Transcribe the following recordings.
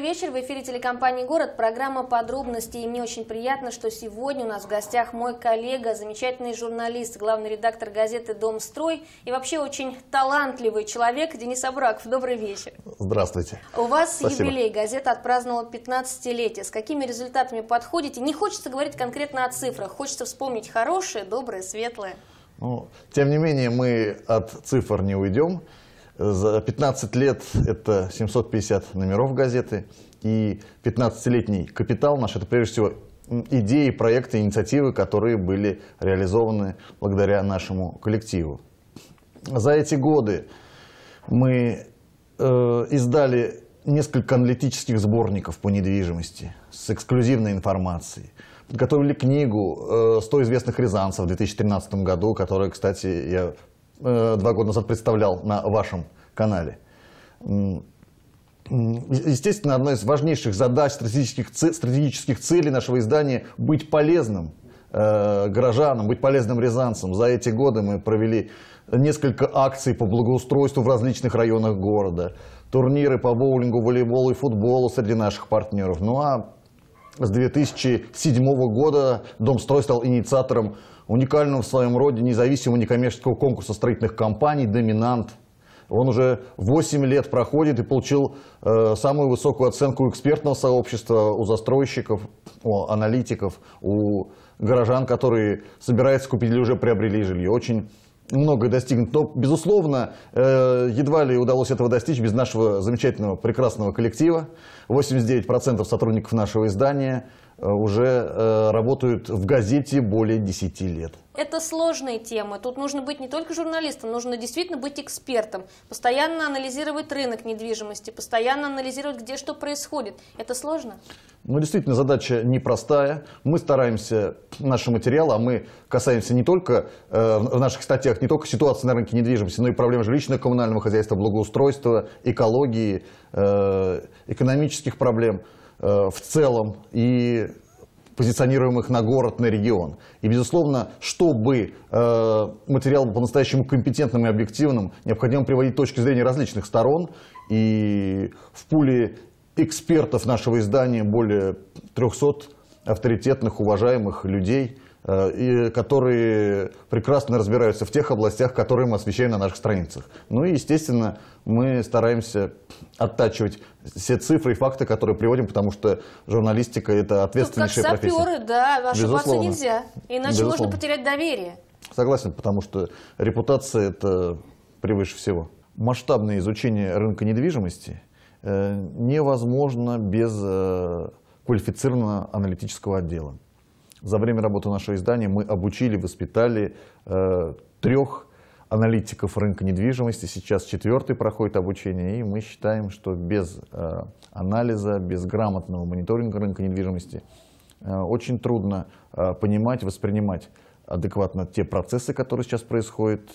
Добрый вечер. В эфире телекомпании «Город» программа «Подробности». И мне очень приятно, что сегодня у нас в гостях мой коллега, замечательный журналист, главный редактор газеты «Домстрой» и вообще очень талантливый человек Денис Абраков. Добрый вечер. Здравствуйте. У вас Спасибо. юбилей. Газета отпраздновала 15-летие. С какими результатами подходите? Не хочется говорить конкретно о цифрах. Хочется вспомнить хорошее, доброе, светлое. Ну, тем не менее, мы от цифр не уйдем. За 15 лет это 750 номеров газеты. И 15-летний капитал наш – это прежде всего идеи, проекты, инициативы, которые были реализованы благодаря нашему коллективу. За эти годы мы э, издали несколько аналитических сборников по недвижимости с эксклюзивной информацией. Подготовили книгу «100 э, известных рязанцев» в 2013 году, которая, кстати, я Э, два года назад представлял на вашем канале. Естественно, одной из важнейших задач, стратегических, стратегических целей нашего издания – быть полезным э, горожанам, быть полезным рязанцам. За эти годы мы провели несколько акций по благоустройству в различных районах города, турниры по боулингу, волейболу и футболу среди наших партнеров. Ну а с 2007 года Домстрой стал инициатором уникального в своем роде независимого некоммерческого конкурса строительных компаний «Доминант». Он уже 8 лет проходит и получил э, самую высокую оценку экспертного сообщества у застройщиков, у аналитиков, у горожан, которые собираются купить или уже приобрели жилье. Очень много достигнут. Но, безусловно, э, едва ли удалось этого достичь без нашего замечательного, прекрасного коллектива. 89% сотрудников нашего издания э, уже э, работают в газете более 10 лет это сложные темы. Тут нужно быть не только журналистом, нужно действительно быть экспертом, постоянно анализировать рынок недвижимости, постоянно анализировать, где что происходит. Это сложно? Ну, действительно, задача непростая. Мы стараемся, наши материалы, а мы касаемся не только э, в наших статьях, не только ситуации на рынке недвижимости, но и проблем жилищно-коммунального хозяйства, благоустройства, экологии, э, экономических проблем э, в целом. И позиционируемых на город, на регион. И, безусловно, чтобы э, материал был по-настоящему компетентным и объективным, необходимо приводить точки зрения различных сторон. И в пуле экспертов нашего издания более 300 авторитетных, уважаемых людей – Э, и которые прекрасно разбираются в тех областях, которые мы освещаем на наших страницах. Ну и, естественно, мы стараемся оттачивать все цифры и факты, которые приводим, потому что журналистика – это ответственнейшая Тут как профессия. саперы, да, ошибаться нельзя, иначе Безусловно. можно потерять доверие. Согласен, потому что репутация – это превыше всего. Масштабное изучение рынка недвижимости э, невозможно без э, квалифицированного аналитического отдела. За время работы нашего издания мы обучили, воспитали э, трех аналитиков рынка недвижимости. Сейчас четвертый проходит обучение, и мы считаем, что без э, анализа, без грамотного мониторинга рынка недвижимости э, очень трудно э, понимать, воспринимать адекватно те процессы, которые сейчас происходят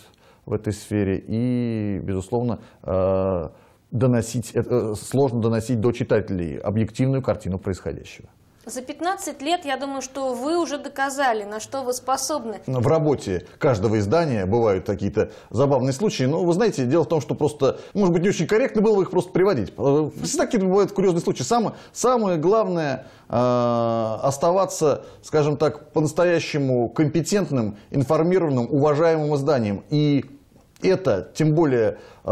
в этой сфере, и, безусловно, э, доносить, э, э, сложно доносить до читателей объективную картину происходящего. За 15 лет, я думаю, что вы уже доказали, на что вы способны. Ну, в работе каждого издания бывают какие-то забавные случаи, но вы знаете, дело в том, что просто, может быть, не очень корректно было бы их просто приводить. Э, Всегда какие бывают курьезные случаи. Самое, самое главное э, оставаться, скажем так, по-настоящему компетентным, информированным, уважаемым изданием и это, тем более э,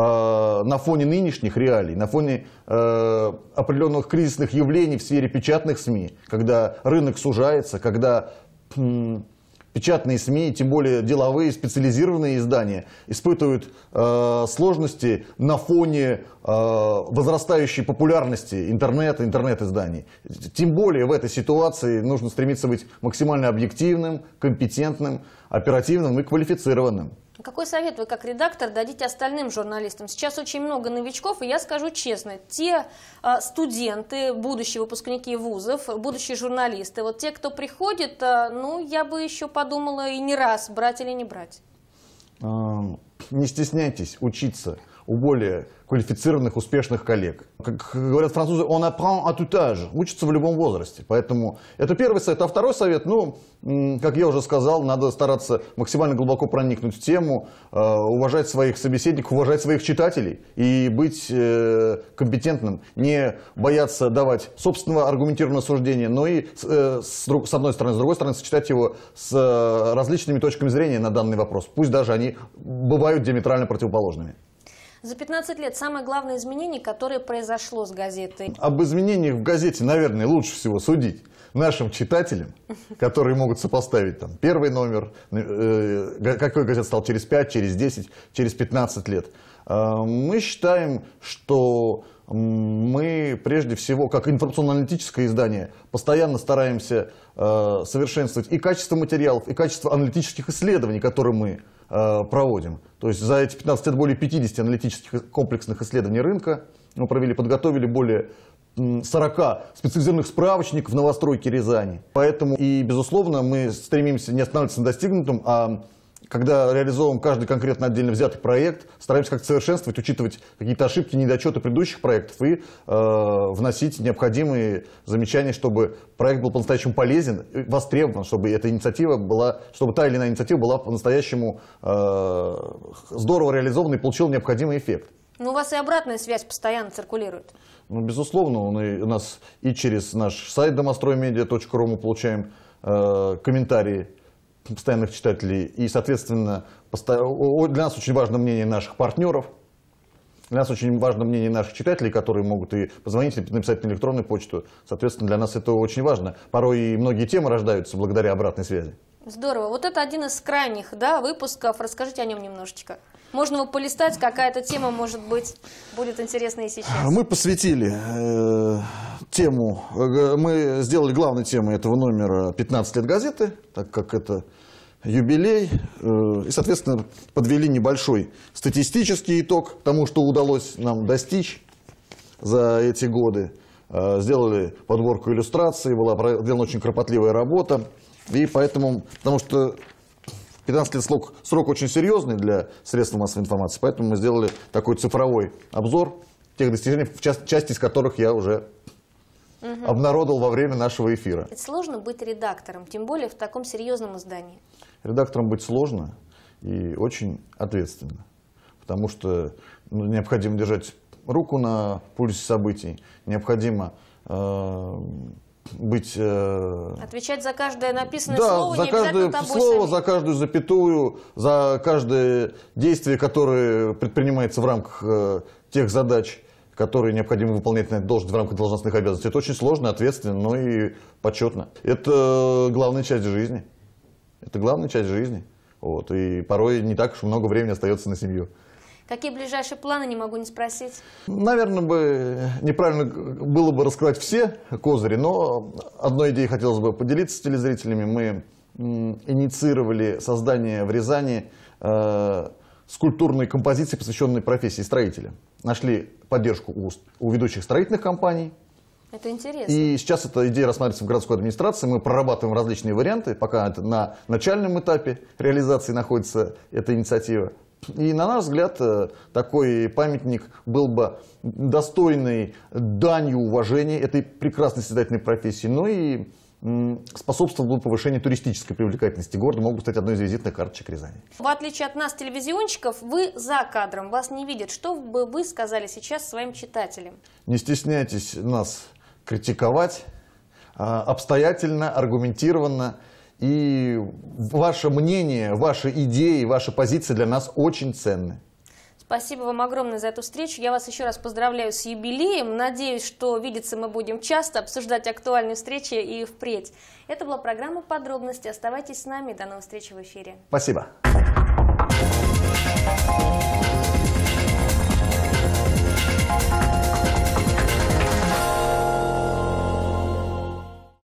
на фоне нынешних реалий, на фоне э, определенных кризисных явлений в сфере печатных СМИ, когда рынок сужается, когда э, печатные СМИ, тем более деловые, специализированные издания, испытывают э, сложности на фоне э, возрастающей популярности интернета, интернет-изданий. Тем более в этой ситуации нужно стремиться быть максимально объективным, компетентным, оперативным и квалифицированным. Какой совет вы как редактор дадите остальным журналистам? Сейчас очень много новичков, и я скажу честно, те э, студенты, будущие выпускники вузов, будущие журналисты, вот те, кто приходит, э, ну, я бы еще подумала и не раз, брать или не брать. Не стесняйтесь учиться у более квалифицированных, успешных коллег. Как говорят французы, он apprend à tout âge, учится в любом возрасте. Поэтому это первый совет. А второй совет, ну, как я уже сказал, надо стараться максимально глубоко проникнуть в тему, э, уважать своих собеседников, уважать своих читателей и быть э, компетентным, не бояться давать собственного аргументированного суждения, но и с, э, с одной стороны, с другой стороны, сочетать его с различными точками зрения на данный вопрос. Пусть даже они бывают диаметрально противоположными. За 15 лет самое главное изменение, которое произошло с газетой. Об изменениях в газете, наверное, лучше всего судить нашим читателям, которые могут сопоставить там первый номер, э, какой газет стал через 5, через 10, через 15 лет. Э, мы считаем, что мы прежде всего, как информационно-аналитическое издание, постоянно стараемся э, совершенствовать и качество материалов, и качество аналитических исследований, которые мы э, проводим. То есть за эти 15 лет более 50 аналитических комплексных исследований рынка мы провели, подготовили более 40 специализированных справочников новостройки Рязани. Поэтому и, безусловно, мы стремимся не останавливаться на достигнутом, а когда реализовываем каждый конкретно отдельно взятый проект, стараемся как-то совершенствовать, учитывать какие-то ошибки, недочеты предыдущих проектов и э, вносить необходимые замечания, чтобы проект был по-настоящему полезен, востребован, чтобы эта инициатива была, чтобы та или иная инициатива была по-настоящему э, здорово реализована и получила необходимый эффект. Ну, у вас и обратная связь постоянно циркулирует. Ну, безусловно, он и, у нас и через наш сайт домостроймедиа.ру мы получаем э, комментарии постоянных читателей. И, соответственно, для нас очень важно мнение наших партнеров. Для нас очень важно мнение наших читателей, которые могут и позвонить, и написать на электронную почту. Соответственно, для нас это очень важно. Порой и многие темы рождаются благодаря обратной связи. Здорово. Вот это один из крайних да, выпусков. Расскажите о нем немножечко. Можно его полистать, какая-то тема, может быть, будет интересна и сейчас. А, мы посвятили э, тему, э, мы сделали главной темой этого номера 15 лет газеты, так как это юбилей, э, и, соответственно, подвели небольшой статистический итог тому, что удалось нам достичь за эти годы. Э, сделали подборку иллюстраций, была проделана очень кропотливая работа. И поэтому, потому что 15 лет срок, срок очень серьезный для средств массовой информации, поэтому мы сделали такой цифровой обзор тех достижений, в часть из которых я уже угу. обнародовал во время нашего эфира. Это сложно быть редактором, тем более в таком серьезном издании. Редактором быть сложно и очень ответственно, потому что ну, необходимо держать руку на пульсе событий, необходимо э, быть... Э... Отвечать за каждое написанное да, слово, за каждое слово, за каждую запятую, за каждое действие, которое предпринимается в рамках э, тех задач, которые необходимо выполнять на должность в рамках должностных обязанностей. Это очень сложно, ответственно, но и почетно. Это главная часть жизни. Это главная часть жизни. Вот. И порой не так уж много времени остается на семью. Какие ближайшие планы, не могу не спросить. Наверное, бы неправильно было бы раскрывать все козыри, но одной идеей хотелось бы поделиться с телезрителями. Мы инициировали создание в Рязани э, скульптурной композиции, посвященной профессии строителя. Нашли поддержку у, у ведущих строительных компаний. Это интересно. И сейчас эта идея рассматривается в городской администрации. Мы прорабатываем различные варианты. Пока это на начальном этапе реализации находится эта инициатива. И на наш взгляд, э, такой памятник был бы достойной данью уважения этой прекрасной созидательной профессии, но ну и способствовал бы повышению туристической привлекательности города, мог бы стать одной из визитных карточек Рязани. В отличие от нас, телевизионщиков, вы за кадром, вас не видят. Что бы вы сказали сейчас своим читателям? Не стесняйтесь нас критиковать а, обстоятельно, аргументированно, и ваше мнение, ваши идеи, ваши позиции для нас очень ценны. Спасибо вам огромное за эту встречу. Я вас еще раз поздравляю с юбилеем. Надеюсь, что видеться мы будем часто, обсуждать актуальные встречи и впредь. Это была программа «Подробности». Оставайтесь с нами. До новых встреч в эфире. Спасибо.